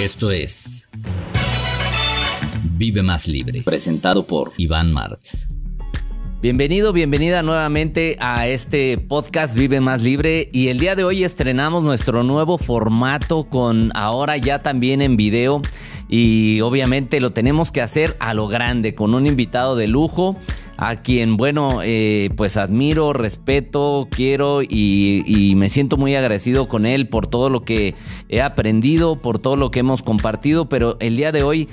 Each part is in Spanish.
Esto es Vive más libre, presentado por Iván Martz. Bienvenido, bienvenida nuevamente a este podcast Vive más libre y el día de hoy estrenamos nuestro nuevo formato con ahora ya también en video y obviamente lo tenemos que hacer a lo grande con un invitado de lujo a quien, bueno, eh, pues admiro, respeto, quiero y, y, me siento muy agradecido con él por todo lo que he aprendido, por todo lo que hemos compartido, pero el día de hoy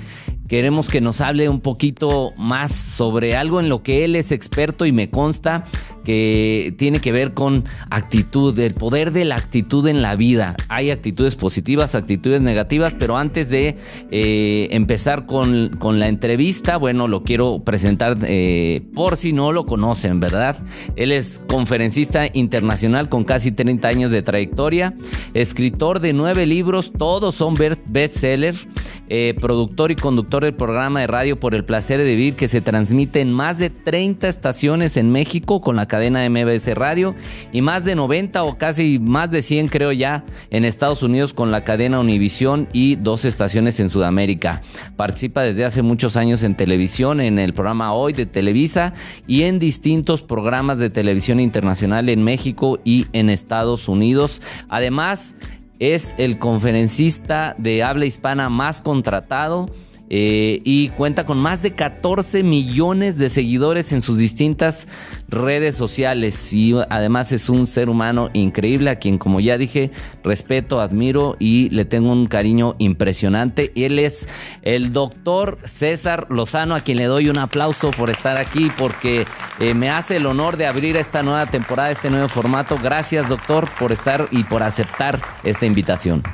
queremos que nos hable un poquito más sobre algo en lo que él es experto y me consta que tiene que ver con actitud, el poder de la actitud en la vida. Hay actitudes positivas, actitudes negativas, pero antes de eh, empezar con, con, la entrevista, bueno, lo quiero presentar eh, por si no lo conocen, ¿verdad? Él es conferencista internacional con casi 30 años de trayectoria, escritor de nueve libros, todos son best eh, productor y conductor del programa de radio Por el Placer de Vivir que se transmite en más de 30 estaciones en México con la cadena MBS Radio y más de 90 o casi más de 100 creo ya en Estados Unidos con la cadena Univisión y dos estaciones en Sudamérica. Participa desde hace muchos años en televisión, en el programa Hoy de Televisa y en distintos programas de televisión internacional en México y en Estados Unidos. Además, es el conferencista de habla hispana más contratado eh, y cuenta con más de 14 millones de seguidores en sus distintas redes sociales y además es un ser humano increíble a quien como ya dije respeto, admiro y le tengo un cariño impresionante. él es el doctor César Lozano a quien le doy un aplauso por estar aquí porque eh, me hace el honor de abrir esta nueva temporada, este nuevo formato. Gracias doctor por estar y por aceptar esta invitación.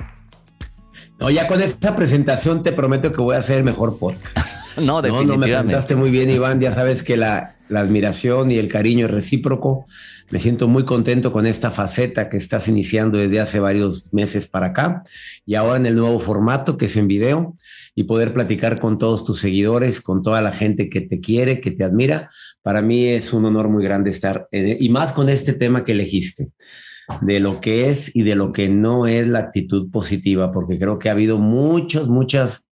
No, ya con esta presentación te prometo que voy a hacer mejor podcast. no, definitivamente. No, no me encantaste muy bien, Iván. Ya sabes que la, admiración y el cariño es recíproco. Me siento muy contento con esta faceta que estás iniciando desde hace varios meses para acá y ahora en el nuevo formato que es en video y poder platicar con todos tus seguidores, con toda la gente que te quiere, que te admira. Para mí es un honor muy grande estar e-, y más con este tema que elegiste de lo que es y de lo que no es la actitud positiva, porque creo que ha habido muchos, muchas,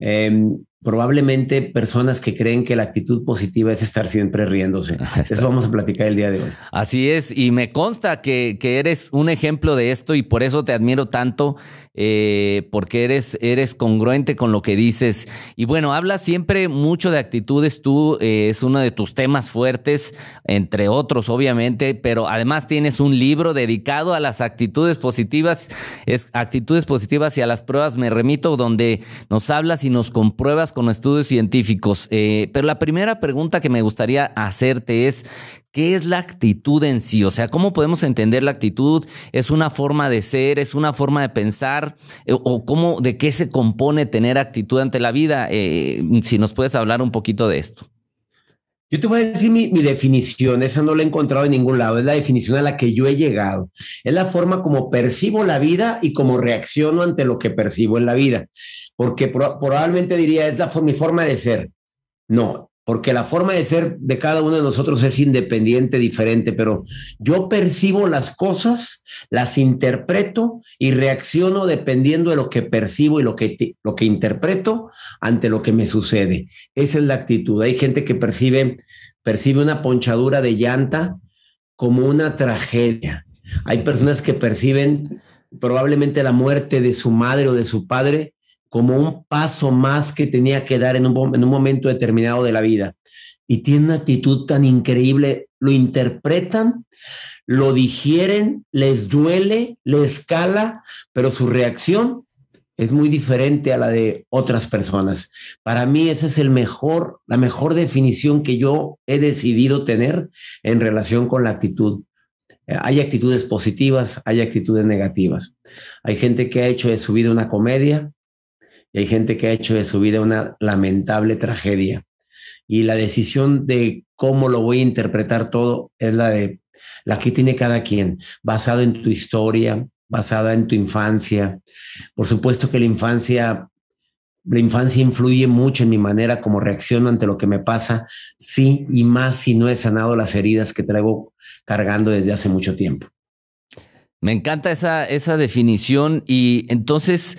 em, probablemente personas que creen que la actitud positiva es estar siempre riéndose. Eso vamos a platicar el día de hoy. Así es, y me consta que, que eres un ejemplo de esto y por eso te admiro tanto. Eh, porque eres, eres congruente con lo que dices. Y bueno, hablas siempre mucho de actitudes, tú eh, es uno de tus temas fuertes, entre otros, obviamente, pero además tienes un libro dedicado a las actitudes positivas, es actitudes positivas y a las pruebas, me remito, donde nos hablas y nos compruebas con estudios científicos. Eh, pero la primera pregunta que me gustaría hacerte es, ¿Qué es la actitud en sí? O sea, ¿cómo podemos entender la actitud? ¿Es una forma de ser? ¿Es una forma de pensar? Eh, ¿O cómo, de qué se compone tener actitud ante la vida? Eh, si nos puedes hablar un poquito de esto. Yo te voy a decir mi, definición, esa no la he encontrado en ningún lado, es la definición a la que yo he llegado. Es la forma como percibo la vida y como reacciono ante lo que percibo en la vida, porque probablemente diría, es la, mi forma de ser. No, porque la forma de ser de cada uno de nosotros es independiente, diferente, pero yo percibo las cosas, las interpreto y reacciono dependiendo de lo que percibo y lo que, lo que interpreto ante lo que me sucede. Esa es la actitud. Hay gente que percibe, percibe una ponchadura de llanta como una tragedia. Hay personas que perciben probablemente la muerte de su madre o de su padre como un paso más que tenía que dar en un, momento determinado de la vida. Y tiene una actitud tan increíble, lo interpretan, lo digieren, les duele, les cala, pero su reacción es muy diferente a la de otras personas. Para mí esa es el mejor, la mejor definición que yo he decidido tener en relación con la actitud. Hay actitudes positivas, hay actitudes negativas. Hay gente que ha hecho de su vida una comedia, hay gente que ha hecho de su vida una lamentable tragedia. Y la decisión de cómo lo voy a interpretar todo es la de la que tiene cada quien, basado en tu historia, basada en tu infancia. Por supuesto que la infancia la infancia influye mucho en mi manera como reacciono ante lo que me pasa, sí y más si no he sanado las heridas que traigo cargando desde hace mucho tiempo. Me encanta esa, esa definición y entonces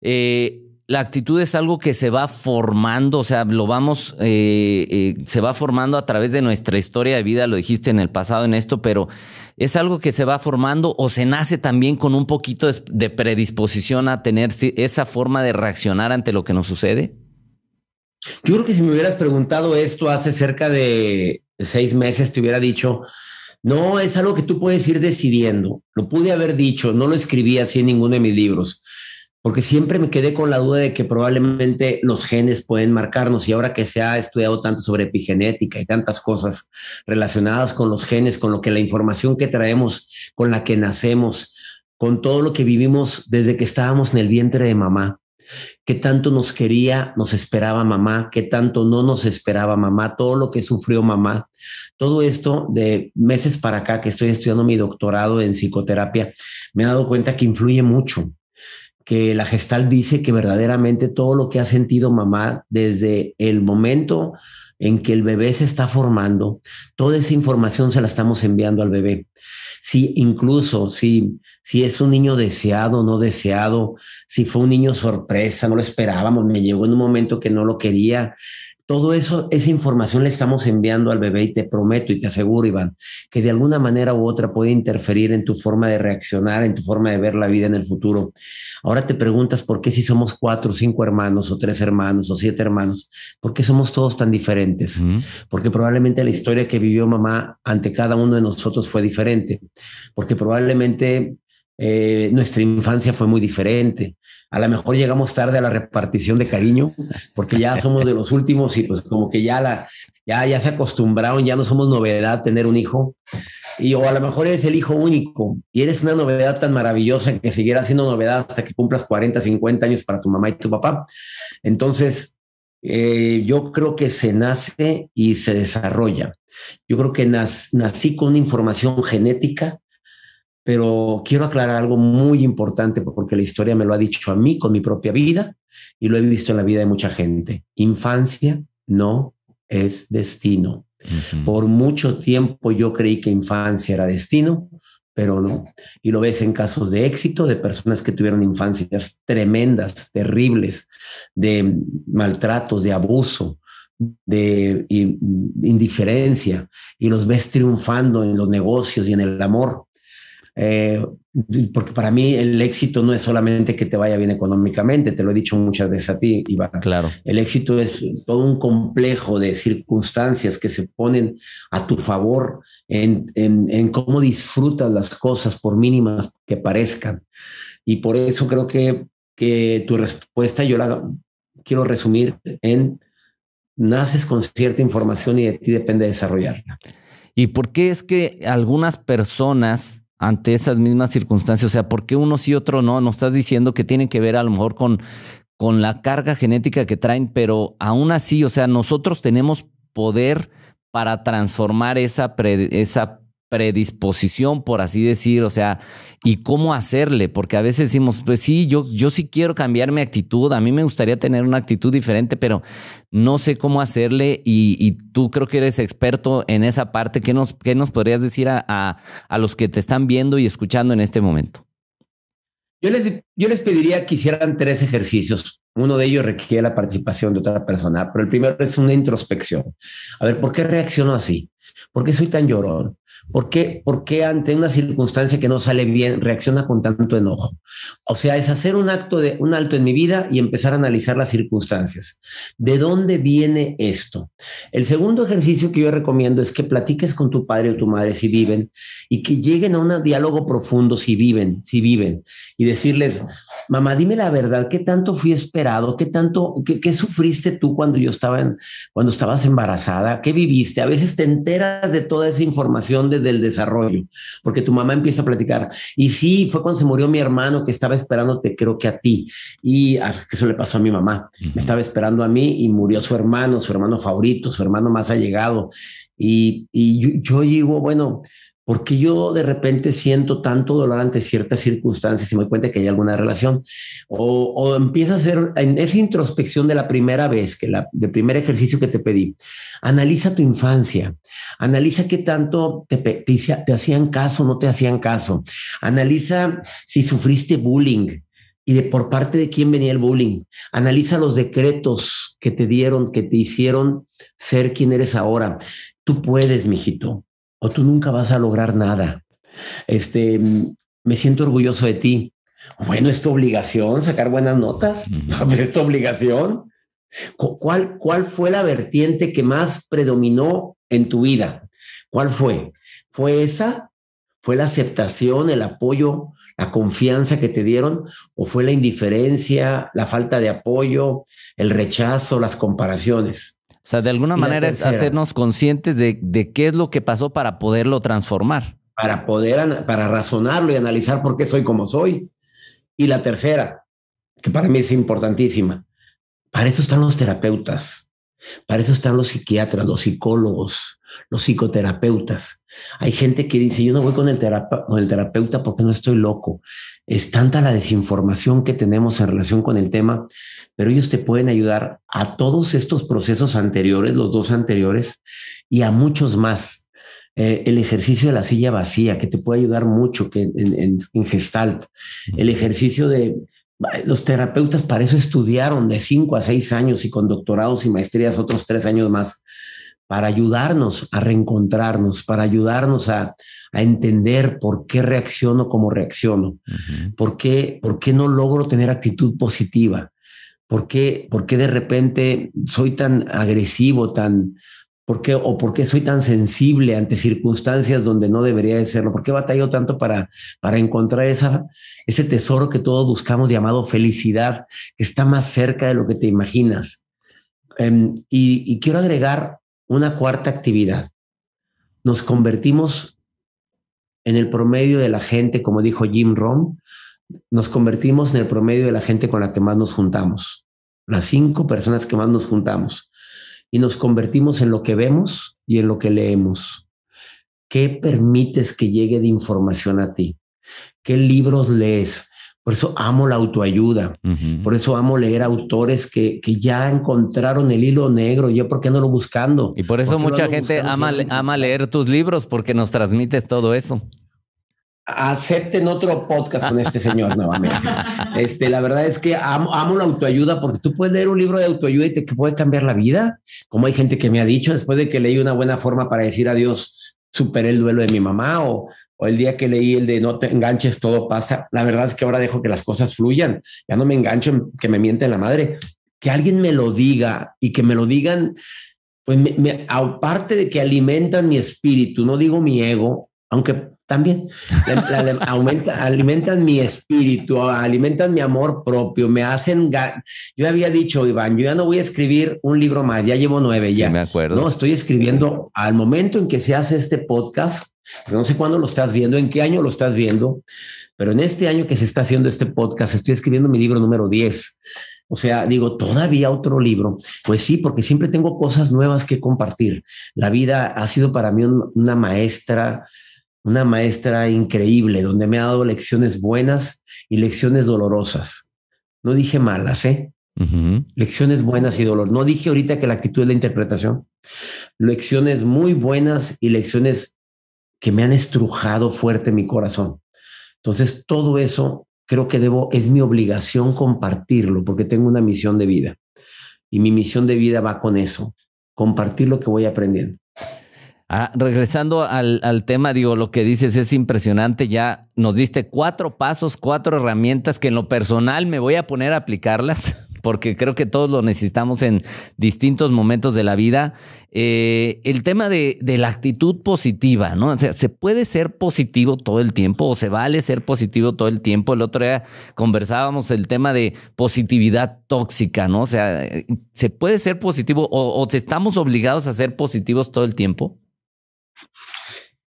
eh, la actitud es algo que se va formando, o sea, lo vamos, eh, eh, se va formando a través de nuestra historia de vida, lo dijiste en el pasado en esto, pero es algo que se va formando o se nace también con un poquito de predisposición a tener esa forma de reaccionar ante lo que nos sucede. Yo creo que si me hubieras preguntado esto hace cerca de seis meses, te hubiera dicho, no, es algo que tú puedes ir decidiendo. Lo pude haber dicho, no lo escribí así en ninguno de mis libros porque siempre me quedé con la duda de que probablemente los genes pueden marcarnos y ahora que se ha estudiado tanto sobre epigenética y tantas cosas relacionadas con los genes, con lo que la información que traemos, con la que nacemos, con todo lo que vivimos desde que estábamos en el vientre de mamá, qué tanto nos quería, nos esperaba mamá, qué tanto no nos esperaba mamá, todo lo que sufrió mamá. Todo esto de meses para acá que estoy estudiando mi doctorado en psicoterapia, me he dado cuenta que influye mucho, que la gestal dice que verdaderamente todo lo que ha sentido mamá desde el momento en que el bebé se está formando, toda esa información se la estamos enviando al bebé. Si incluso si, si es un niño deseado, no deseado, si fue un niño sorpresa, no lo esperábamos, me llegó en un momento que no lo quería, todo eso, esa información le estamos enviando al bebé y te prometo y te aseguro, Iván, que de alguna manera u otra puede interferir en tu forma de reaccionar, en tu forma de ver la vida en el futuro. Ahora te preguntas por qué si somos cuatro, o cinco hermanos o tres hermanos o siete hermanos, ¿por qué somos todos tan diferentes? Porque probablemente la historia que vivió mamá ante cada uno de nosotros fue diferente, porque probablemente eh, nuestra infancia fue muy diferente. A lo mejor llegamos tarde a la repartición de cariño, porque ya somos de los últimos y pues como que ya, la, ya, ya se acostumbraron, ya no somos novedad tener un hijo. Y o a lo mejor eres el hijo único y eres una novedad tan maravillosa que siguiera siendo novedad hasta que cumplas 40, 50 años para tu mamá y tu papá. Entonces, eh, yo creo que se nace y se desarrolla. Yo creo que nací con información genética pero quiero aclarar algo muy importante porque la historia me lo ha dicho a mí con mi propia vida y lo he visto en la vida de mucha gente. Infancia no es destino. Por mucho tiempo yo creí que infancia era destino, pero no. Y lo ves en casos de éxito, de personas que tuvieron infancias tremendas, terribles, de maltratos, de abuso, de indiferencia, y los ves triunfando en los negocios y en el amor. Eh, porque para mí el éxito no es solamente que te vaya bien económicamente, te lo he dicho muchas veces a ti, Iván. Claro. El éxito es todo un complejo de circunstancias que se ponen a tu favor en, en, cómo disfrutas las cosas, por mínimas que parezcan. Y por eso creo que, que tu respuesta yo la quiero resumir en naces con cierta información y de ti depende desarrollarla. ¿Y por qué es que algunas personas ante esas mismas circunstancias? O sea, ¿por qué unos y otros no? Nos estás diciendo que tienen que ver a lo mejor con, con la carga genética que traen, pero aún así, o sea, nosotros tenemos poder para transformar esa, esa predisposición, por así decir, o sea, y cómo hacerle, porque a veces decimos, pues sí, yo, yo sí quiero cambiar mi actitud, a mí me gustaría tener una actitud diferente, pero no sé cómo hacerle y, tú creo que eres experto en esa parte, ¿qué nos, qué nos podrías decir a, los que te están viendo y escuchando en este momento? Yo les, yo les pediría que hicieran tres ejercicios. Uno de ellos requiere la participación de otra persona, pero el primero es una introspección. A ver, ¿por qué reacciono así? ¿Por qué soy tan llorón? ¿Por qué, ante una circunstancia que no sale bien reacciona con tanto enojo? O sea, es hacer un acto de un alto en mi vida y empezar a analizar las circunstancias. ¿De dónde viene esto? El segundo ejercicio que yo recomiendo es que platiques con tu padre o tu madre si viven y que lleguen a un diálogo profundo si viven, si viven y decirles, mamá, dime la verdad, ¿qué tanto fui esperado? ¿Qué tanto, qué, sufriste tú cuando yo estaba cuando estabas embarazada? ¿Qué viviste? A veces te enteras de toda esa información del desarrollo, porque tu mamá empieza a platicar. Y sí, fue cuando se murió mi hermano que estaba esperándote, creo que a ti. Y ah, eso le pasó a mi mamá. estaba esperando a mí y murió su hermano, su hermano favorito, su hermano más allegado. Y, y yo, yo digo, bueno, porque yo de repente siento tanto dolor ante ciertas circunstancias y me doy cuenta que hay alguna relación. O, empieza a hacer en esa introspección de la primera vez, que la, del primer ejercicio que te pedí. Analiza tu infancia, analiza qué tanto te, te, hacían caso, no te hacían caso. Analiza si sufriste bullying, y de por parte de quién venía el bullying. Analiza los decretos que te dieron, que te hicieron ser quien eres ahora. Tú puedes, mijito o tú nunca vas a lograr nada. Este, me siento orgulloso de ti. Bueno, es tu obligación sacar buenas notas. Es tu obligación. ¿Cuál, ¿Cuál fue la vertiente que más predominó en tu vida? ¿Cuál fue? ¿Fue esa? ¿Fue la aceptación, el apoyo, la confianza que te dieron? ¿O fue la indiferencia, la falta de apoyo, el rechazo, las comparaciones? O sea, de alguna manera es hacernos conscientes de, de, qué es lo que pasó para poderlo transformar. Para poder, para razonarlo y analizar por qué soy como soy. Y la tercera, que para mí es importantísima, para eso están los terapeutas. Para eso están los psiquiatras, los psicólogos, los psicoterapeutas. Hay gente que dice, yo no voy con el, terapeuta porque no estoy loco. Es tanta la desinformación que tenemos en relación con el tema, pero ellos te pueden ayudar a todos estos procesos anteriores, los dos anteriores, y a muchos más. Eh, el ejercicio de la silla vacía, que te puede ayudar mucho que en gestalt. El ejercicio de los terapeutas para eso estudiaron de cinco a seis años y con doctorados y maestrías otros tres años más para ayudarnos a reencontrarnos, para ayudarnos a, entender por qué reacciono como reacciono, por, qué, no logro tener actitud positiva, por qué de repente soy tan agresivo, tan ¿Por qué, o por soy tan sensible ante circunstancias donde no debería de serlo? ¿Por qué batallo tanto para, para encontrar esa, ese tesoro que todos buscamos llamado felicidad, que está más cerca de lo que te imaginas? Em, y, quiero agregar una cuarta actividad. Nos convertimos en el promedio de la gente, como dijo Jim Rohn, nos convertimos en el promedio de la gente con la que más nos juntamos, las cinco personas que más nos juntamos y nos convertimos en lo que vemos y en lo que leemos. ¿Qué permites que llegue de información a ti? ¿Qué libros lees? Por eso amo la autoayuda, por eso amo leer autores que, que, ya encontraron el hilo negro, yo por qué no lo buscando. Y por eso mucha gente ama, ama leer tus libros porque nos transmites todo eso acepten otro podcast con este señor nuevamente. Este, la verdad es que amo, la autoayuda porque tú puedes leer un libro de autoayuda y te puede cambiar la vida. Como hay gente que me ha dicho después de que leí una buena forma para decir adiós, superé el duelo de mi mamá o, el día que leí el de no te enganches, todo pasa. La verdad es que ahora dejo que las cosas fluyan. Ya no me engancho que me mienten la madre. Que alguien me lo diga y que me lo digan, pues aparte de que alimentan mi espíritu, no digo mi ego, aunque también. aumenta, alimentan mi espíritu, alimentan mi amor propio, me hacen... Yo había dicho, Iván, yo ya no voy a escribir un libro más, ya llevo nueve ya. me acuerdo. No, estoy escribiendo al momento en que se hace este podcast, no sé cuándo lo estás viendo, en qué año lo estás viendo, pero en este año que se está haciendo este podcast, estoy escribiendo mi libro número 10. O sea, digo, todavía otro libro. Pues sí, porque siempre tengo cosas nuevas que compartir. La vida ha sido para mí una maestra una maestra increíble, donde me ha dado lecciones buenas y lecciones dolorosas. No dije malas, ¿eh? Lecciones buenas y dolor. No dije ahorita que la actitud es la interpretación. Lecciones muy buenas y lecciones que me han estrujado fuerte mi corazón. Entonces, todo eso creo que debo, es mi obligación compartirlo porque tengo una misión de vida. Y mi misión de vida va con eso, compartir lo que voy aprendiendo. Ah, regresando al, tema, digo, lo que dices es impresionante. Ya nos diste cuatro pasos, cuatro herramientas que en lo personal me voy a poner a aplicarlas, porque creo que todos lo necesitamos en distintos momentos de la vida. Eh, el tema de, la actitud positiva, ¿no? O sea, ¿se puede ser positivo todo el tiempo o se vale ser positivo todo el tiempo? El otro día conversábamos el tema de positividad tóxica, ¿no? O sea, ¿se puede ser positivo o, o estamos obligados a ser positivos todo el tiempo?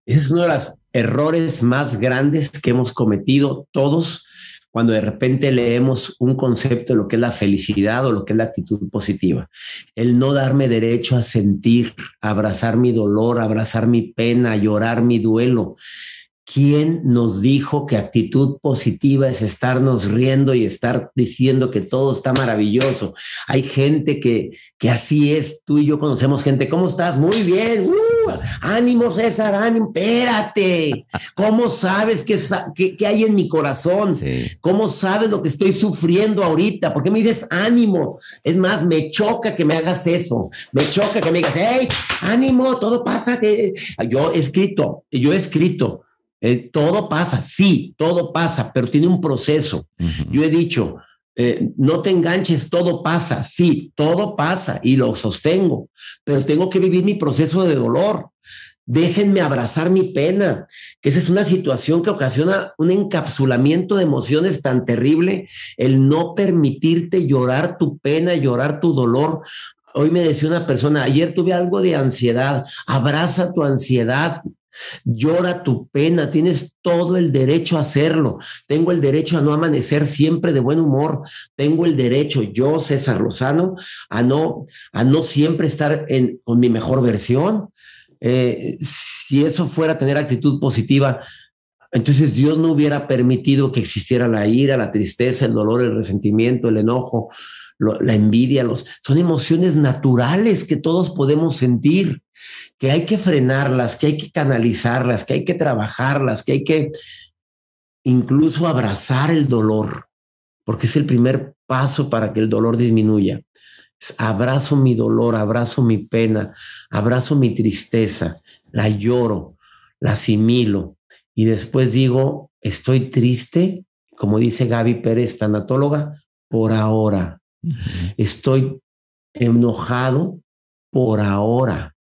Ese es uno de los errores más grandes que hemos cometido todos cuando de repente leemos un concepto de lo que es la felicidad o lo que es la actitud positiva. El no darme derecho a sentir, abrazar mi dolor, abrazar mi pena, llorar mi duelo. ¿Quién nos dijo que actitud positiva es estarnos riendo y estar diciendo que todo está maravilloso? Hay gente que, que así es, tú y yo conocemos gente, ¿cómo estás? Muy bien, ¡Uh! ánimo César, ánimo, espérate, ¿cómo sabes qué, hay en mi corazón? ¿Cómo sabes lo que estoy sufriendo ahorita? ¿Por qué me dices ánimo? Es más, me choca que me hagas eso, me choca que me digas, hey, ánimo, todo pasa. Eh". Yo he escrito, yo he escrito eh, todo pasa, sí, todo pasa, pero tiene un proceso. Yo he dicho, eh, no te enganches, todo pasa, sí, todo pasa y lo sostengo, pero tengo que vivir mi proceso de dolor. Déjenme abrazar mi pena, que esa es una situación que ocasiona un encapsulamiento de emociones tan terrible, el no permitirte llorar tu pena, llorar tu dolor, Hoy me decía una persona, ayer tuve algo de ansiedad, abraza tu ansiedad, Llora tu pena, tienes todo el derecho a hacerlo. Tengo el derecho a no amanecer siempre de buen humor. Tengo el derecho, yo, César Lozano, a no, a no siempre estar en, con mi mejor versión. Eh, si eso fuera tener actitud positiva, entonces Dios no hubiera permitido que existiera la ira, la tristeza, el dolor, el resentimiento, el enojo, la envidia, los, son emociones naturales que todos podemos sentir, que hay que frenarlas, que hay que canalizarlas, que hay que trabajarlas, que hay que incluso abrazar el dolor, porque es el primer paso para que el dolor disminuya. Abrazo mi dolor, abrazo mi pena, abrazo mi tristeza, la lloro, la asimilo y después digo, estoy triste, como dice Gaby Pérez, tanatóloga, por ahora, Estoy enojado por ahora.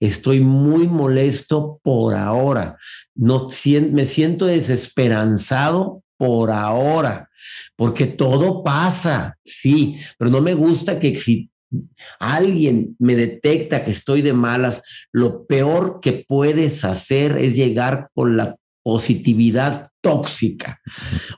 Estoy muy molesto por ahora. No, me siento desesperanzado por ahora, porque todo pasa, sí, pero no me gusta que si alguien me detecta que estoy de malas, lo peor que puedes hacer es llegar con la positividad tóxica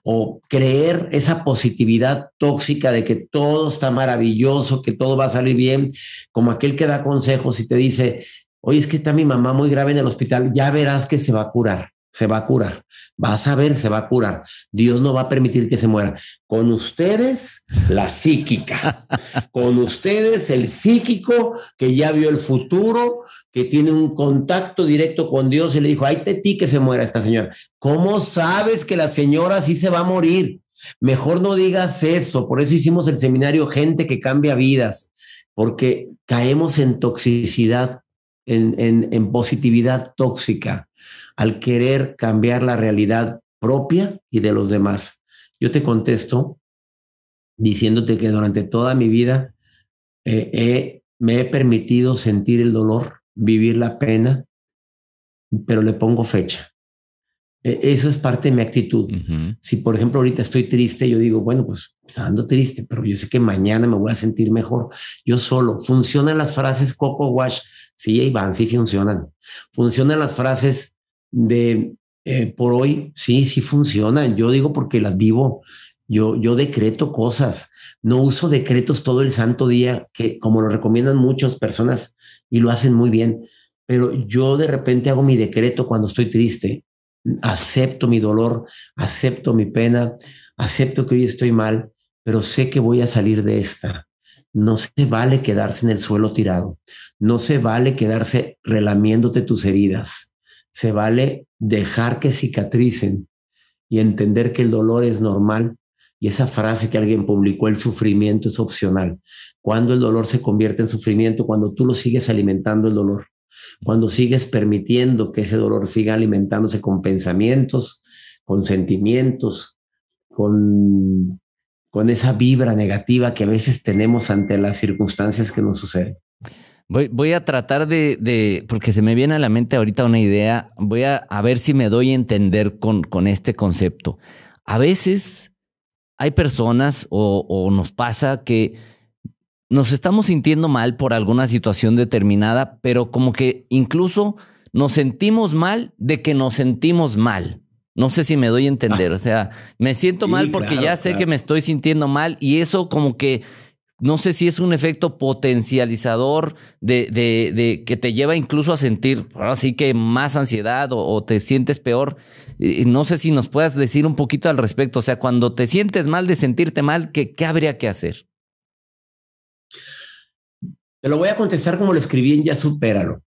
o creer esa positividad tóxica de que todo está maravilloso, que todo va a salir bien, como aquel que da consejos y te dice, oye, es que está mi mamá muy grave en el hospital, ya verás que se va a curar se va a curar. Vas a ver, se va a curar. Dios no va a permitir que se muera. Con ustedes, la psíquica. Con ustedes, el psíquico que ya vio el futuro, que tiene un contacto directo con Dios y le dijo, ay, te ti que se muera esta señora. ¿Cómo sabes que la señora sí se va a morir? Mejor no digas eso. Por eso hicimos el seminario Gente que cambia vidas, porque caemos en toxicidad, en, en, en positividad tóxica al querer cambiar la realidad propia y de los demás? Yo te contesto diciéndote que durante toda mi vida eh, me he permitido sentir el dolor, vivir la pena, pero le pongo fecha. E, eso es parte de mi actitud. Si, por ejemplo, ahorita estoy triste, yo digo, bueno, pues está pues, ando triste, pero yo sé que mañana me voy a sentir mejor. Yo solo. Funcionan las frases Coco Wash. Sí, van sí funcionan. Funcionan las frases de eh, por hoy sí, sí funcionan. Yo digo porque las vivo. Yo, yo decreto cosas, no uso decretos todo el santo día, que como lo recomiendan muchas personas y lo hacen muy bien, pero yo de repente hago mi decreto cuando estoy triste, acepto mi dolor, acepto mi pena, acepto que hoy estoy mal, pero sé que voy a salir de esta. No se vale quedarse en el suelo tirado, no se vale quedarse relamiéndote tus heridas, se vale dejar que cicatricen y entender que el dolor es normal. Y esa frase que alguien publicó, el sufrimiento es opcional. Cuando el dolor se convierte en sufrimiento, cuando tú lo sigues alimentando el dolor, cuando sigues permitiendo que ese dolor siga alimentándose con pensamientos, con sentimientos, con, con esa vibra negativa que a veces tenemos ante las circunstancias que nos suceden. Voy, a tratar de, porque se me viene a la mente ahorita una idea, voy a, ver si me doy a entender con, con este concepto. A veces hay personas o, nos pasa que nos estamos sintiendo mal por alguna situación determinada, pero como que incluso nos sentimos mal de que nos sentimos mal. No sé si me doy a entender, o sea, me siento mal porque ya sé que me estoy sintiendo mal y eso como que no sé si es un efecto potencializador de, que te lleva incluso a sentir, ahora sí que más ansiedad o, te sientes peor. Eh, no sé si nos puedas decir un poquito al respecto. O sea, cuando te sientes mal de sentirte mal, ¿qué, qué habría que hacer? Te lo voy a contestar como lo escribí en Ya Supéralo.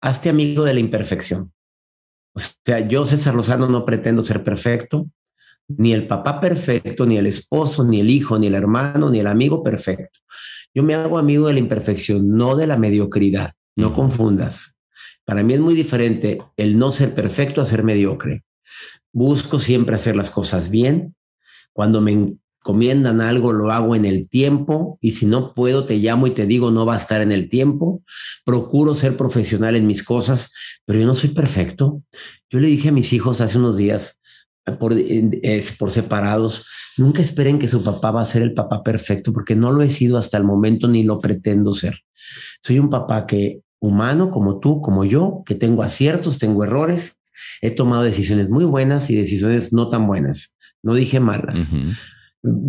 Hazte amigo de la imperfección. O sea, yo, César Lozano, no pretendo ser perfecto ni el papá perfecto, ni el esposo, ni el hijo, ni el hermano, ni el amigo perfecto. Yo me hago amigo de la imperfección, no de la mediocridad. No confundas. Para mí es muy diferente el no ser perfecto a ser mediocre. Busco siempre hacer las cosas bien. Cuando me encomiendan algo, lo hago en el tiempo. Y si no puedo, te llamo y te digo, no va a estar en el tiempo. Procuro ser profesional en mis cosas, pero yo no soy perfecto. Yo le dije a mis hijos hace unos días, por, es, por separados. Nunca esperen que su papá va a ser el papá perfecto, porque no lo he sido hasta el momento ni lo pretendo ser. Soy un papá que humano como tú, como yo, que tengo aciertos, tengo errores, he tomado decisiones muy buenas y decisiones no tan buenas. No dije malas.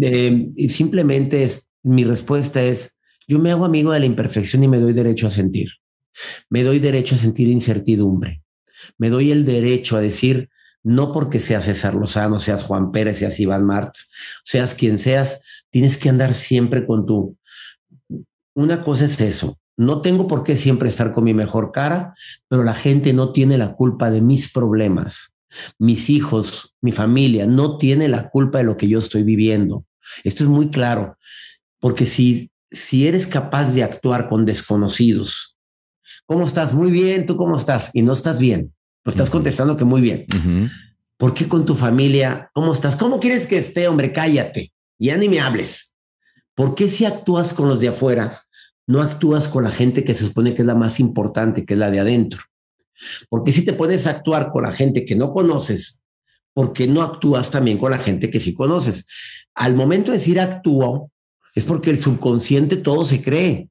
Em, y simplemente es, mi respuesta es, yo me hago amigo de la imperfección y me doy derecho a sentir. Me doy derecho a sentir incertidumbre. Me doy el derecho a decir, no porque seas César Lozano, seas Juan Pérez, seas Iván Martz, seas quien seas, tienes que andar siempre con tu... Una cosa es eso, no tengo por qué siempre estar con mi mejor cara, pero la gente no tiene la culpa de mis problemas. Mis hijos, mi familia, no tiene la culpa de lo que yo estoy viviendo. Esto es muy claro, porque si, si eres capaz de actuar con desconocidos, ¿cómo estás? Muy bien, ¿tú cómo estás? Y no estás bien. Pues estás contestando que muy bien. ¿Por qué con tu familia? ¿Cómo estás? ¿Cómo quieres que esté, hombre? Cállate. Ya ni me hables. ¿Por qué si actúas con los de afuera, no actúas con la gente que se supone que es la más importante, que es la de adentro? Porque si te pones a actuar con la gente que no conoces, ¿por qué no actúas también con la gente que sí conoces? Al momento de decir actúo, es porque el subconsciente todo se cree.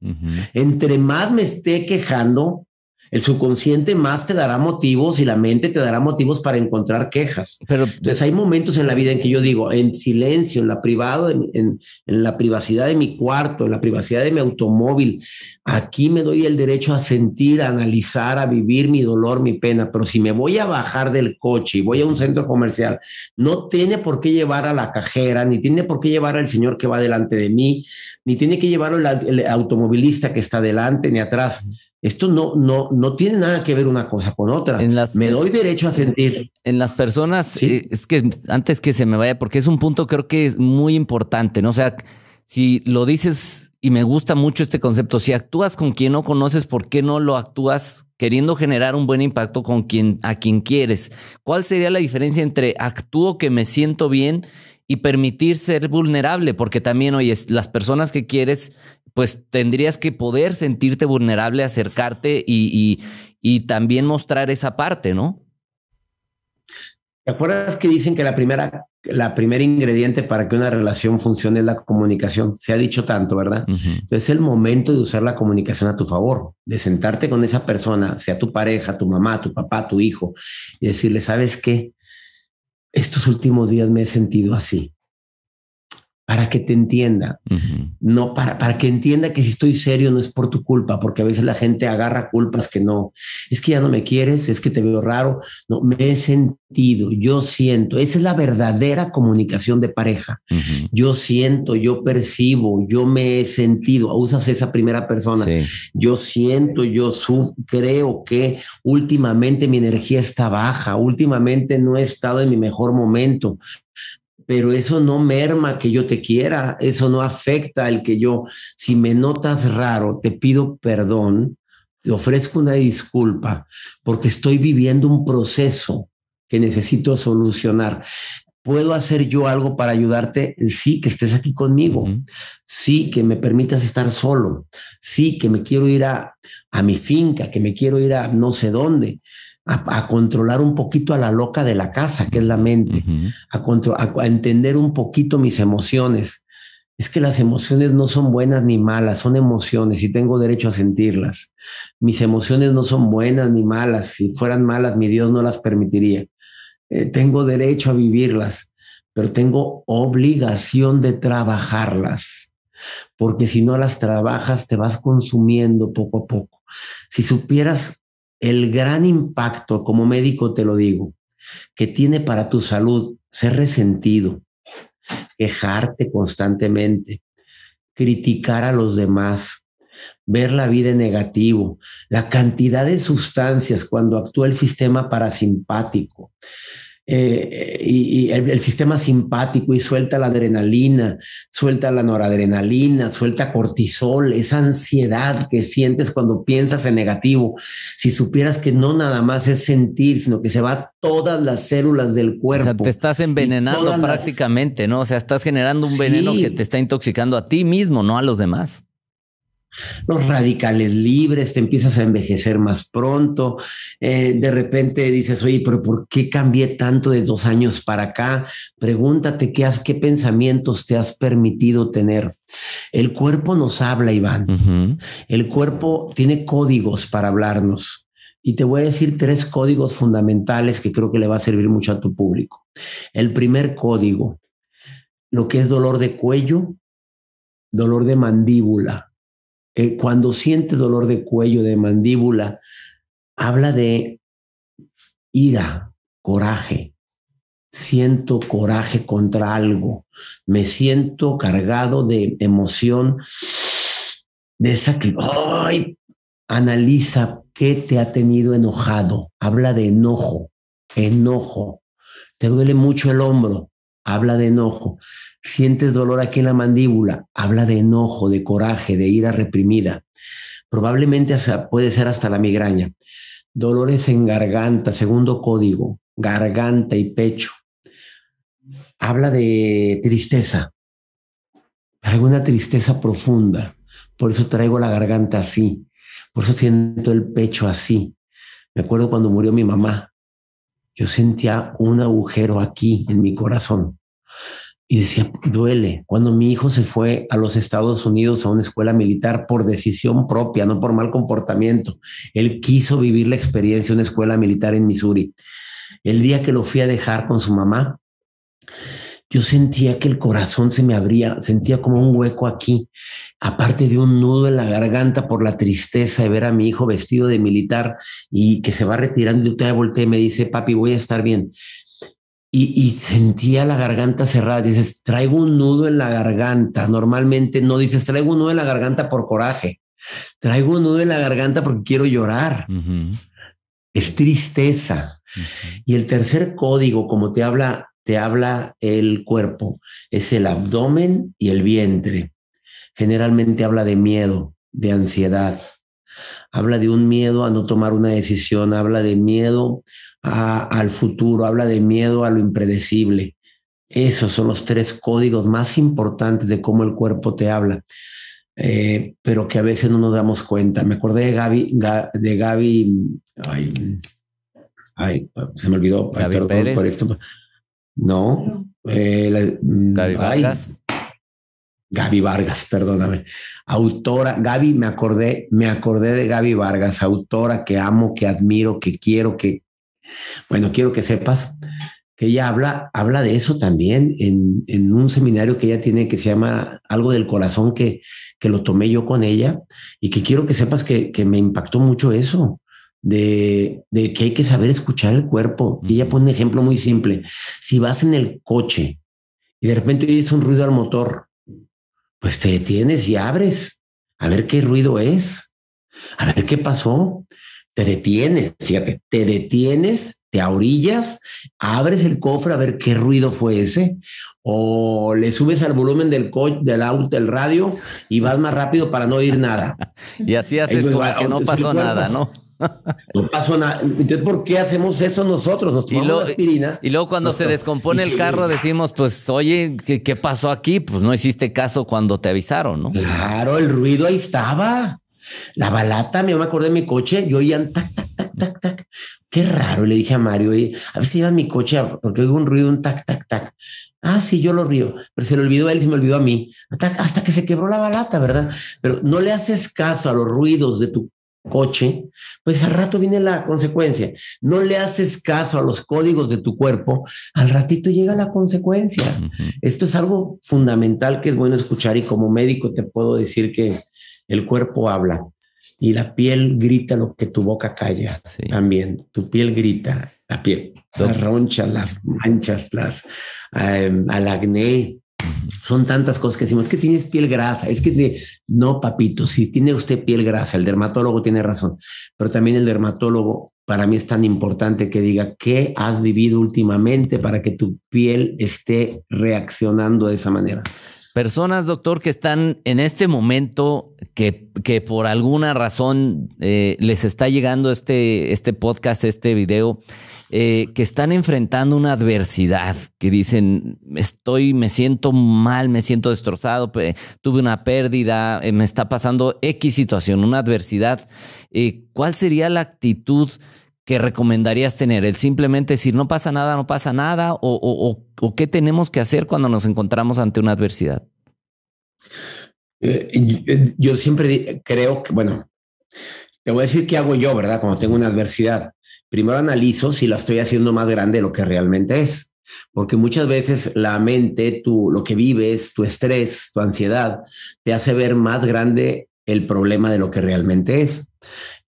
Entre más me esté quejando, el subconsciente más te dará motivos y la mente te dará motivos para encontrar quejas. Pero, Entonces hay momentos en la vida en que yo digo, en silencio, en la privado, en, la privacidad de mi cuarto, en la privacidad de mi automóvil, aquí me doy el derecho a sentir, a analizar, a vivir mi dolor, mi pena. Pero si me voy a bajar del coche y voy a un centro comercial, no tiene por qué llevar a la cajera, ni tiene por qué llevar al señor que va delante de mí, ni tiene que llevar al automovilista que está delante ni atrás. Esto no, no, no tiene nada que ver una cosa con otra. me doy derecho a sentir. En las personas, eh, es que antes que se me vaya, porque es un punto creo que es muy importante, ¿no? O sea, si lo dices, y me gusta mucho este concepto, si actúas con quien no conoces, ¿por qué no lo actúas queriendo generar un buen impacto con quien, a quien quieres? ¿Cuál sería la diferencia entre actúo que me siento bien y permitir ser vulnerable, porque también, oye, las personas que quieres pues tendrías que poder sentirte vulnerable, acercarte y, también mostrar esa parte, ¿no? ¿Te acuerdas que dicen que la primera, la primer ingrediente para que una relación funcione es la comunicación? Se ha dicho tanto, ¿verdad? Entonces es el momento de usar la comunicación a tu favor, de sentarte con esa persona, sea tu pareja, tu mamá, tu papá, tu hijo, y decirle, ¿sabes qué? Estos últimos días me he sentido así para que te entienda, no para, para que entienda que si estoy serio no es por tu culpa, porque a veces la gente agarra culpas que no, es que ya no me quieres, es que te veo raro, no, me he sentido, yo siento, esa es la verdadera comunicación de pareja, yo siento, yo percibo, yo me he sentido, usas esa primera persona, yo siento, yo creo que últimamente mi energía está baja, últimamente no he estado en mi mejor momento, pero eso no merma que yo te quiera, eso no afecta al que yo, si me notas raro, te pido perdón, te ofrezco una disculpa, porque estoy viviendo un proceso que necesito solucionar. ¿Puedo hacer yo algo para ayudarte? Sí, que estés aquí conmigo. Sí, que me permitas estar solo. Sí, que me quiero ir a, a mi finca, que me quiero ir a no sé dónde a, controlar un poquito a la loca de la casa, que es la mente, a, entender un poquito mis emociones. Es que las emociones no son buenas ni malas, son emociones y tengo derecho a sentirlas. Mis emociones no son buenas ni malas, si fueran malas mi Dios no las permitiría. Eh, tengo derecho a vivirlas, pero tengo obligación de trabajarlas porque si no las trabajas te vas consumiendo poco a poco. Si supieras el gran impacto, como médico te lo digo, que tiene para tu salud ser resentido, quejarte constantemente, criticar a los demás, ver la vida en negativo, la cantidad de sustancias cuando actúa el sistema parasimpático, eh, y, el, sistema simpático y suelta la adrenalina, suelta la noradrenalina, suelta cortisol, esa ansiedad que sientes cuando piensas en negativo. Si supieras que no nada más es sentir, sino que se va a todas las células del cuerpo. O sea, te estás envenenando prácticamente, ¿no? O sea, estás generando un veneno que te está intoxicando a ti mismo, no a los demás los radicales libres, te empiezas a envejecer más pronto, eh, de repente dices, oye, pero ¿por qué cambié tanto de dos años para acá? Pregúntate qué, has, qué pensamientos te has permitido tener. El cuerpo nos habla, Iván. El cuerpo tiene códigos para hablarnos. Y te voy a decir tres códigos fundamentales que creo que le va a servir mucho a tu público. El primer código, lo que es dolor de cuello, dolor de mandíbula, cuando siente dolor de cuello, de mandíbula, habla de ira, coraje. Siento coraje contra algo. Me siento cargado de emoción, de esa que, Analiza qué te ha tenido enojado. Habla de enojo, enojo. Te duele mucho el hombro. Habla de enojo. Sientes dolor aquí en la mandíbula, habla de enojo, de coraje, de ira reprimida. Probablemente puede ser hasta la migraña. Dolores en garganta, segundo código, garganta y pecho. Habla de tristeza, alguna tristeza profunda. Por eso traigo la garganta así, por eso siento el pecho así. Me acuerdo cuando murió mi mamá, yo sentía un agujero aquí en mi corazón y decía, duele, cuando mi hijo se fue a los Estados Unidos a una escuela militar por decisión propia, no por mal comportamiento. Él quiso vivir la experiencia de una escuela militar en Missouri. El día que lo fui a dejar con su mamá, yo sentía que el corazón se me abría, sentía como un hueco aquí, aparte de un nudo en la garganta por la tristeza de ver a mi hijo vestido de militar y que se va retirando. Yo vez volteé y me dice, papi, voy a estar bien y, sentía la garganta cerrada. Dices, traigo un nudo en la garganta. Normalmente no dices, traigo un nudo en la garganta por coraje. Traigo un nudo en la garganta porque quiero llorar. Es tristeza. Y el tercer código, como te habla, te habla el cuerpo, es el abdomen y el vientre. Generalmente habla de miedo, de ansiedad. Habla de un miedo a no tomar una decisión, habla de miedo al futuro, habla de miedo a lo impredecible. Esos son los tres códigos más importantes de cómo el cuerpo te habla, eh, pero que a veces no nos damos cuenta. Me acordé de Gaby, de Gaby, ay, se me olvidó. perdón por esto. No, eh, mm, Gaby Vargas. Gaby Vargas, perdóname. Autora, Gaby, me acordé, me acordé de Gaby Vargas, autora que amo, que admiro, que quiero, que bueno, quiero que sepas que ella habla, habla de eso también en, un seminario que ella tiene que se llama Algo del Corazón, que, que lo tomé yo con ella y que quiero que sepas que, me impactó mucho eso. De, de, que hay que saber escuchar el cuerpo. Y ella pone un ejemplo muy simple. Si vas en el coche y de repente oyes un ruido al motor, pues te detienes y abres a ver qué ruido es, a ver qué pasó te detienes, fíjate, te detienes, te ahorillas abres el cofre a ver qué ruido fue ese, o le subes al volumen del coche, del auto, del radio y vas más rápido para no oír nada. y así haces como que no pasó nada, ¿no? No pasó nada. Entonces, ¿por qué hacemos eso nosotros? Nos tomamos y luego, aspirina. Y luego cuando se descompone el carro decimos, pues, oye, ¿qué, pasó aquí? Pues no hiciste caso cuando te avisaron, ¿no? Claro, el ruido ahí estaba. La balata, me acordé de mi coche, yo oían tac, tac, tac, tac, tac. Qué raro, le dije a Mario, a ver si iba mi coche, porque oigo un ruido, un tac, tac, tac. Ah, sí, yo lo río, pero se le olvidó a él, y se me olvidó a mí. Hasta que se quebró la balata, ¿verdad? Pero no le haces caso a los ruidos de tu coche, pues al rato viene la consecuencia. No le haces caso a los códigos de tu cuerpo, al ratito llega la consecuencia. Esto es algo fundamental que es bueno escuchar y como médico te puedo decir que el cuerpo habla y la piel grita lo que tu boca calla también. Tu piel grita, la piel, las ronchas, las manchas, las em, acné. Son tantas cosas que decimos, es que tienes piel grasa, es que no, papito, si tiene usted piel grasa, el dermatólogo tiene razón, pero también el dermatólogo para mí es tan importante que diga qué has vivido últimamente para que tu piel esté reaccionando de esa manera personas, doctor, que están en este momento, que, que por alguna razón eh, les está llegando este, este podcast, este video, eh, que están enfrentando una adversidad, que dicen, estoy, me siento mal, me siento destrozado, tuve una pérdida, eh, me está pasando X situación, una adversidad. ¿Cuál sería la actitud? que recomendarías tener? ¿El simplemente decir no pasa nada, no pasa nada? ¿O, qué tenemos que hacer cuando nos encontramos ante una adversidad? Eh, eh, yo siempre creo que, bueno, te voy a decir qué hago yo, ¿verdad? Cuando tengo una adversidad. Primero analizo si la estoy haciendo más grande de lo que realmente es. Porque muchas veces la mente, tú lo que vives, tu estrés, tu ansiedad, te hace ver más grande el problema de lo que realmente es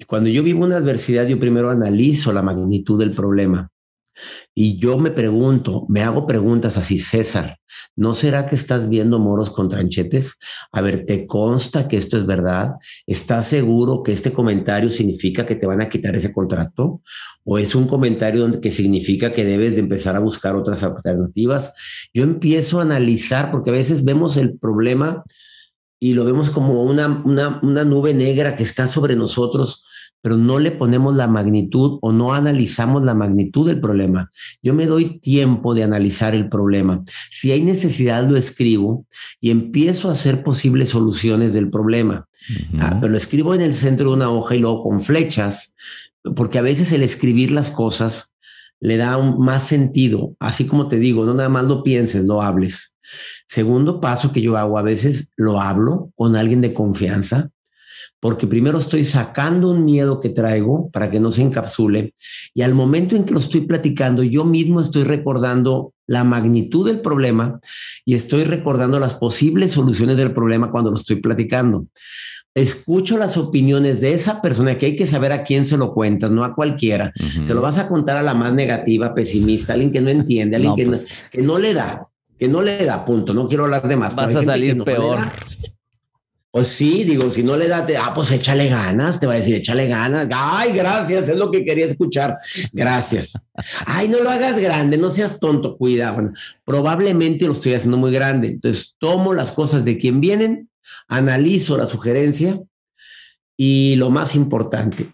cuando yo vivo una adversidad, yo primero analizo la magnitud del problema. Y yo me pregunto, me hago preguntas así, César, ¿no será que estás viendo moros con tranchetes? A ver, ¿te consta que esto es verdad? ¿Estás seguro que este comentario significa que te van a quitar ese contrato? ¿O es un comentario que significa que debes de empezar a buscar otras alternativas? Yo empiezo a analizar, porque a veces vemos el problema y lo vemos como una, nube negra que está sobre nosotros, pero no le ponemos la magnitud o no analizamos la magnitud del problema. Yo me doy tiempo de analizar el problema. Si hay necesidad, lo escribo y empiezo a hacer posibles soluciones del problema. Ah, pero lo escribo en el centro de una hoja y luego con flechas, porque a veces el escribir las cosas le da más sentido. Así como te digo, no nada más lo pienses, lo hables. Segundo paso que yo hago, a veces lo hablo con alguien de confianza, porque primero estoy sacando un miedo que traigo para que no se encapsule y al momento en que lo estoy platicando, yo mismo estoy recordando la magnitud del problema y estoy recordando las posibles soluciones del problema cuando lo estoy platicando. Escucho las opiniones de esa persona que hay que saber a quién se lo cuentas, no a cualquiera. Se lo vas a contar a la más negativa, pesimista, alguien que no entiende, alguien pues. que no le da que no le da punto, no quiero hablar de más. Vas a salir peor. Pues sí, digo, si no le da, te, ah, pues échale ganas, te va a decir, échale ganas. Ay, gracias, es lo que quería escuchar. Gracias. Ay, no lo hagas grande, no seas tonto, cuidado. Bueno, probablemente lo estoy haciendo muy grande. Entonces, tomo las cosas de quien vienen, analizo la sugerencia y lo más importante,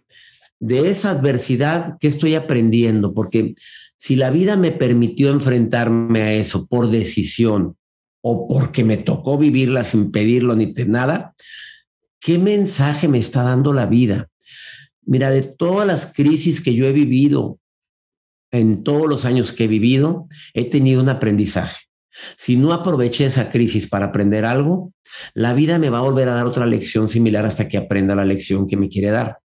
de esa adversidad, ¿qué estoy aprendiendo? Porque si la vida me permitió enfrentarme a eso por decisión o porque me tocó vivirla sin pedirlo ni nada, ¿qué mensaje me está dando la vida? Mira, de todas las crisis que yo he vivido, en todos los años que he vivido, he tenido un aprendizaje. Si no aproveché esa crisis para aprender algo, la vida me va a volver a dar otra lección similar hasta que aprenda la lección que me quiere dar.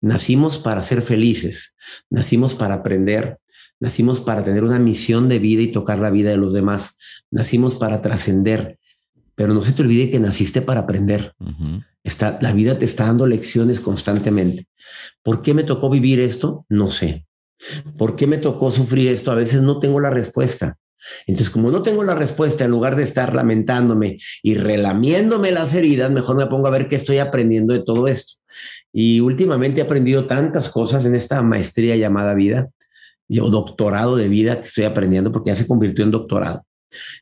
Nacimos para ser felices, nacimos para aprender, nacimos para tener una misión de vida y tocar la vida de los demás, nacimos para trascender, pero no se te olvide que naciste para aprender. está, la vida te está dando lecciones constantemente. ¿Por qué me tocó vivir esto? No sé. ¿Por qué me tocó sufrir esto? A veces no tengo la respuesta. Entonces, como no tengo la respuesta, en lugar de estar lamentándome y relamiéndome las heridas, mejor me pongo a ver qué estoy aprendiendo de todo esto. Y últimamente he aprendido tantas cosas en esta maestría llamada vida o doctorado de vida que estoy aprendiendo porque ya se convirtió en doctorado.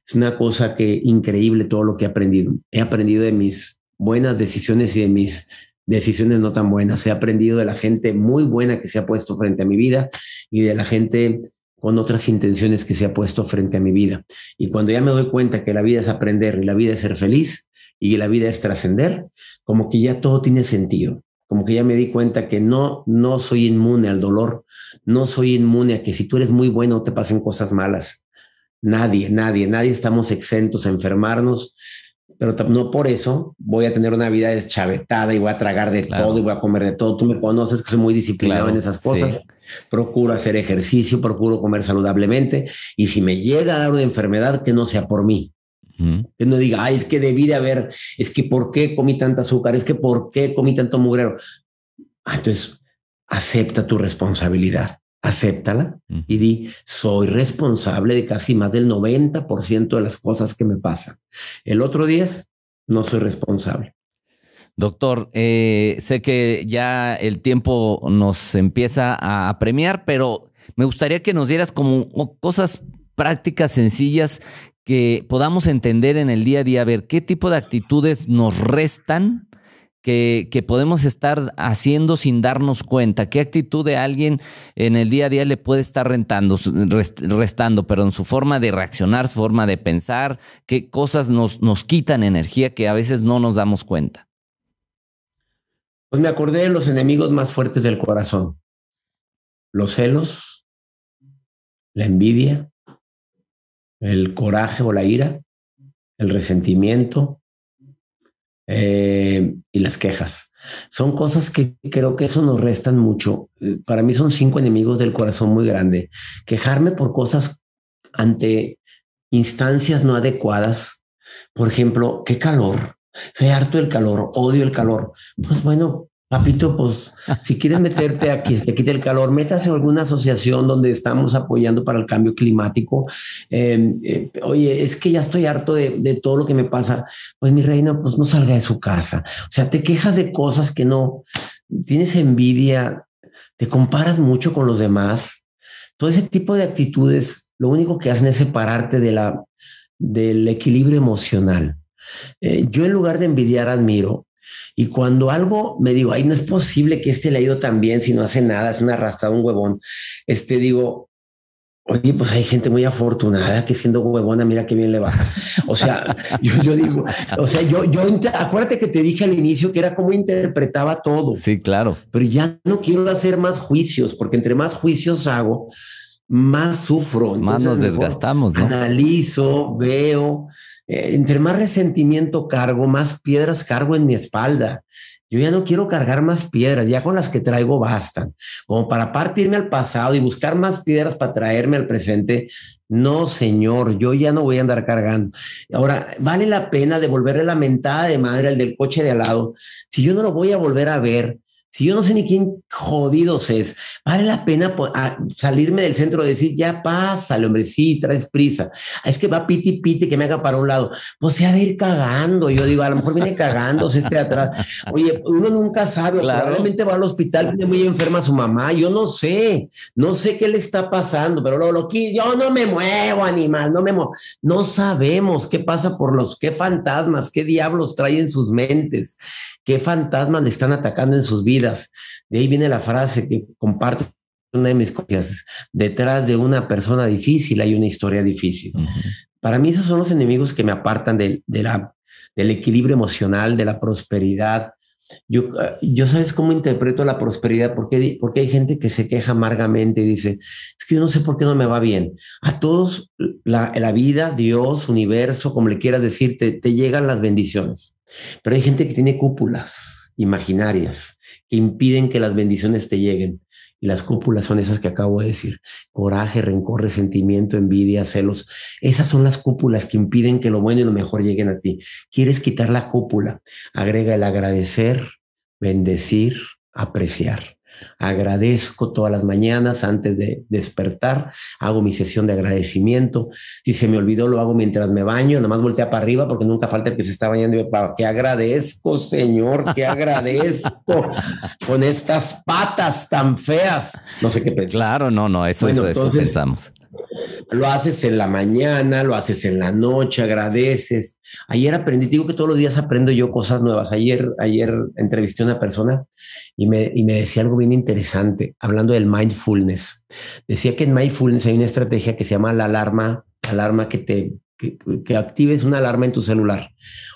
Es una cosa que increíble todo lo que he aprendido. He aprendido de mis buenas decisiones y de mis decisiones no tan buenas. He aprendido de la gente muy buena que se ha puesto frente a mi vida y de la gente con otras intenciones que se ha puesto frente a mi vida. Y cuando ya me doy cuenta que la vida es aprender y la vida es ser feliz y la vida es trascender, como que ya todo tiene sentido como que ya me di cuenta que no, no soy inmune al dolor, no soy inmune a que si tú eres muy bueno te pasen cosas malas. Nadie, nadie, nadie estamos exentos a enfermarnos, pero no por eso voy a tener una vida deschavetada y voy a tragar de todo y voy a comer de todo. Tú me conoces que soy muy disciplinado en esas cosas. Procuro hacer ejercicio, procuro comer saludablemente y si me llega a dar una enfermedad que no sea por mí, que no diga, es que debí de haber, es que por qué comí tanta azúcar, es que por qué comí tanto mugrero. Ah, entonces, acepta tu responsabilidad, acéptala y di, soy responsable de casi más del 90% de las cosas que me pasan. El otro 10, no soy responsable. Doctor, eh, sé que ya el tiempo nos empieza a premiar, pero me gustaría que nos dieras como cosas prácticas sencillas que podamos entender en el día a día, a ver qué tipo de actitudes nos restan, que, podemos estar haciendo sin darnos cuenta? ¿Qué actitud de alguien en el día a día le puede estar rentando, pero en en su forma de reaccionar, su forma de pensar? ¿Qué cosas nos, nos quitan energía que a veces no nos damos cuenta? Pues me acordé de los enemigos más fuertes del corazón. Los celos, la envidia, el coraje o la ira, el resentimiento eh, y las quejas. Son cosas que creo que eso nos restan mucho. Eh, para mí son cinco enemigos del corazón muy grande. Quejarme por cosas ante instancias no adecuadas. Por ejemplo, qué calor. Soy harto del calor, odio el calor. Pues bueno, Papito, pues si quieres meterte aquí, te quita el calor, métase en alguna asociación donde estamos apoyando para el cambio climático. Em, eh, oye, es que ya estoy harto de, todo lo que me pasa. Pues mi reina, pues no salga de su casa. O sea, te quejas de cosas que no, tienes envidia, te comparas mucho con los demás. Todo ese tipo de actitudes, lo único que hacen es separarte de la, del equilibrio emocional. Eh, yo en lugar de envidiar, admiro y cuando algo me digo, ay, no es posible que este le ha ido tan bien si no hace nada, es una arrastrado un huevón. Este digo, oye, pues hay gente muy afortunada que siendo huevona, mira qué bien le va. O sea, yo, digo, o sea, yo, yo, acuérdate que te dije al inicio que era como interpretaba todo. Sí, claro. Pero ya no quiero hacer más juicios, porque entre más juicios hago, más sufro. más nos desgastamos. ¿no? Analizo, veo, eh, entre más resentimiento cargo, más piedras cargo en mi espalda. Yo ya no quiero cargar más piedras, ya con las que traigo bastan. Como para partirme al pasado y buscar más piedras para traerme al presente, no, señor, yo ya no voy a andar cargando. Ahora, vale la pena devolverle la mentada de madre al del coche de al lado. Si yo no lo voy a volver a ver, si yo no sé ni quién jodidos es, vale la pena salirme del centro y decir, ya pásale, hombre, sí, traes prisa. Ah, es que va piti piti que me haga para un lado. Pues se ha de ir cagando. Yo digo, a lo mejor viene cagándose este atrás. Oye, uno nunca sabe, probablemente va al hospital, viene muy enferma su mamá. Yo no sé, no sé qué le está pasando, pero lo, lo yo no me muevo, animal, no me muevo. No sabemos qué pasa por los, qué fantasmas, qué diablos traen sus mentes qué fantasmas le están atacando en sus vidas. De ahí viene la frase que comparto una de mis cosas, detrás de una persona difícil hay una historia difícil. Para mí esos son los enemigos que me apartan de, del equilibrio emocional, de la prosperidad. Yo, eh, yo sabes cómo interpreto la prosperidad, porque, porque hay gente que se queja amargamente y dice, es que yo no sé por qué no me va bien. A todos, la, vida, Dios, universo, como le quieras decir, te, te llegan las bendiciones. Pero hay gente que tiene cúpulas imaginarias que impiden que las bendiciones te lleguen. Y las cúpulas son esas que acabo de decir. Coraje, rencor, resentimiento, envidia, celos. Esas son las cúpulas que impiden que lo bueno y lo mejor lleguen a ti. Quieres quitar la cúpula. Agrega el agradecer, bendecir, apreciar. Agradezco todas las mañanas antes de despertar, hago mi sesión de agradecimiento. Si se me olvidó, lo hago mientras me baño, nada más voltea para arriba porque nunca falta el que se está bañando. Y que agradezco, Señor, que agradezco con estas patas tan feas. No sé qué pensar. Claro, no, no, eso, eso, pensamos. Lo haces en la mañana, lo haces en la noche, agradeces. Ayer aprendí, digo que todos los días aprendo yo cosas nuevas. Ayer, ayer entrevisté a una persona y me, decía algo bien interesante, hablando del mindfulness. Decía que en mindfulness hay una estrategia que se llama la alarma, alarma que te que, actives una alarma en tu celular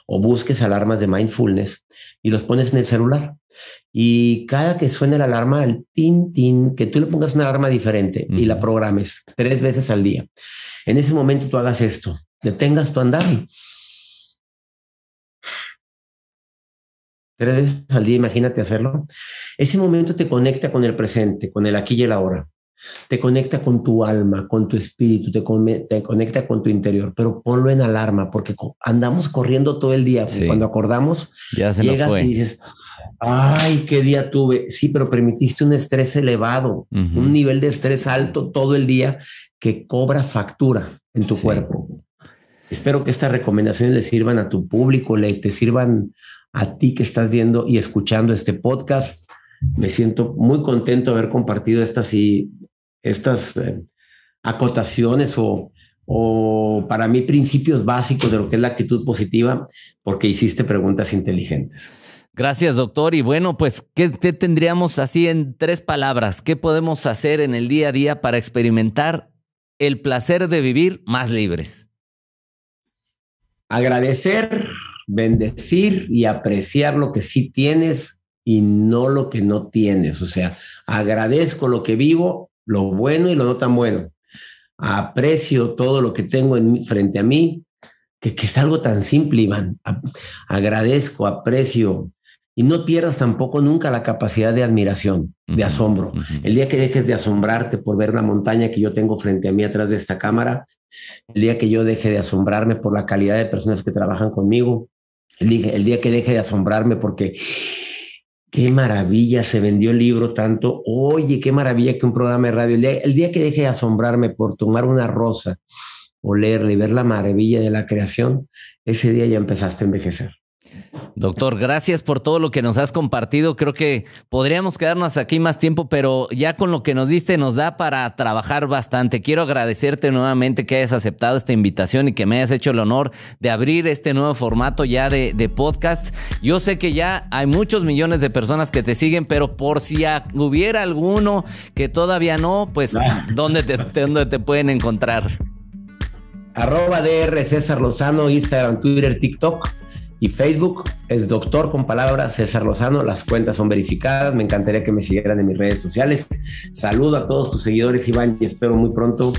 o busques alarmas de mindfulness y los pones en el celular. Y cada que suene la alarma, el tin, tin, que tú le pongas una alarma diferente y la programes tres veces al día. En ese momento tú hagas esto, detengas tu andar. Tres veces al día, imagínate hacerlo. Ese momento te conecta con el presente, con el aquí y el ahora. Te conecta con tu alma, con tu espíritu, te, conecta con tu interior, pero ponlo en alarma porque andamos corriendo todo el día. Cuando acordamos, ya llegas y dices, ay, qué día tuve. Sí, pero permitiste un estrés elevado, un nivel de estrés alto todo el día que cobra factura en tu cuerpo. Espero que estas recomendaciones le sirvan a tu público, le te sirvan a ti que estás viendo y escuchando este podcast. Me siento muy contento de haber compartido estas y estas eh, acotaciones o, o para mí principios básicos de lo que es la actitud positiva, porque hiciste preguntas inteligentes. Gracias, doctor. Y bueno, pues, ¿qué, tendríamos así en tres palabras? ¿Qué podemos hacer en el día a día para experimentar el placer de vivir más libres? Agradecer, bendecir y apreciar lo que sí tienes y no lo que no tienes. O sea, agradezco lo que vivo, lo bueno y lo no tan bueno. Aprecio todo lo que tengo en, frente a mí, que, es algo tan simple, Iván. agradezco, aprecio, y no pierdas tampoco nunca la capacidad de admiración, de asombro. El día que dejes de asombrarte por ver la montaña que yo tengo frente a mí atrás de esta cámara, el día que yo deje de asombrarme por la calidad de personas que trabajan conmigo, el día, que deje de asombrarme porque qué maravilla se vendió el libro tanto, oye, qué maravilla que un programa de radio, el día, que deje de asombrarme por tomar una rosa, o leerla y ver la maravilla de la creación, ese día ya empezaste a envejecer. Doctor, gracias por todo lo que nos has compartido. Creo que podríamos quedarnos aquí más tiempo, pero ya con lo que nos diste nos da para trabajar bastante. Quiero agradecerte nuevamente que hayas aceptado esta invitación y que me hayas hecho el honor de abrir este nuevo formato ya de, podcast. Yo sé que ya hay muchos millones de personas que te siguen, pero por si hubiera alguno que todavía no, pues ah. ¿dónde te, dónde te pueden encontrar? Arroba DR César Lozano, Instagram, Twitter, TikTok y Facebook es doctor con palabras César Lozano. Las cuentas son verificadas. Me encantaría que me siguieran en mis redes sociales. Saludo a todos tus seguidores, Iván, y espero muy pronto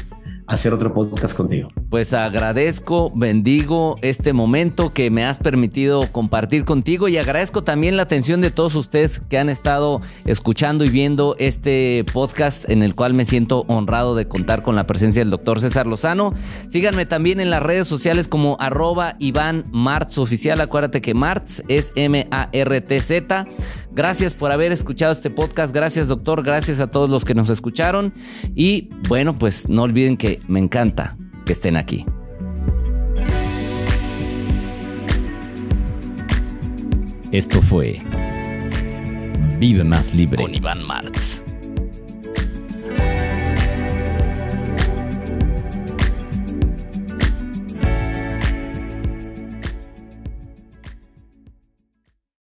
hacer otro podcast contigo. Pues agradezco, bendigo este momento que me has permitido compartir contigo y agradezco también la atención de todos ustedes que han estado escuchando y viendo este podcast en el cual me siento honrado de contar con la presencia del doctor César Lozano. Síganme también en las redes sociales como arroba Iván Martz oficial. Acuérdate que Martz es M-A-R-T-Z. Gracias por haber escuchado este podcast. Gracias doctor. Gracias a todos los que nos escucharon. Y bueno, pues no olviden que me encanta que estén aquí. Esto fue Vive más libre con Iván Marx.